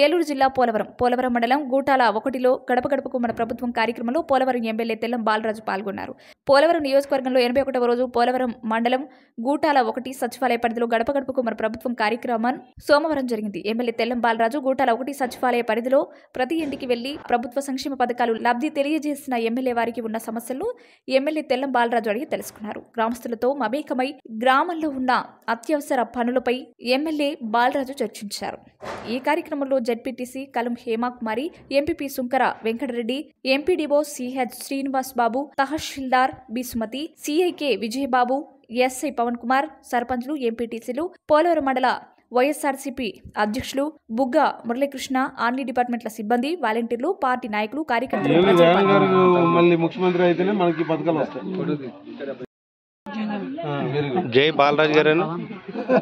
ఏలూరు జిల్లా పోలవరం పోలవరం మండలం గూటాల ఒకటిలో గడప గడపకు మన ప్రభుత్వం కార్యక్రమంలో పోలవరం ఎమ్మెల్యే తెల్లం బాలరాజు పాల్గొన్నారు పోలవరం నియోజకవర్గంలో ఎనభై ఒకటవ రోజు పోలవరం మండలం గూటాల ఒకటి సచివాలయ పరిధిలో గడప గడపకు మన ప్రభుత్వం కార్యక్రమం సోమవారం జరిగింది ఎమ్మెల్యే తెల్లం బాలరాజు గూటాల ఒకటి సచివాలయ పరిధిలో ప్రతి ఇంటికి వెళ్లి ప్రభుత్వ సంక్షేమ పథకాలు లబ్ధి తెలియజేసిన ఎమ్మెల్యే వారికి ఉన్న సమస్యలు ఎమ్మెల్యే తెల్లం బాలరాజు అడిగి తెలుసుకున్నారు గ్రామస్తులతో మమేకమై గ్రామంలో ఉన్న అత్యవసర పనులపై ఎమ్మెల్యే బాలరాజు చర్చించారు ఈ కార్యక్రమంలో ZPTC Kalam Hemakumari MPP Sunkara Venkatareddy MPDO CH Srinivas Babu తహసీల్దార్ బిసుమతి సిఐకే విజయబాబు ఎస్ఐ పవన్ కుమార్ సర్పంచ్లు ఎంపీటీసీలు పోలవరం మండల వైఎస్ఆర్సీపీ అధ్యక్షులు బుగ్గ మురళీకృష్ణ ఆర్మీ డిపార్ట్మెంట్ల సిబ్బంది వాలంటీర్లు పార్టీ నాయకులు కార్యకర్తలు జై బాలరాజ్ గారు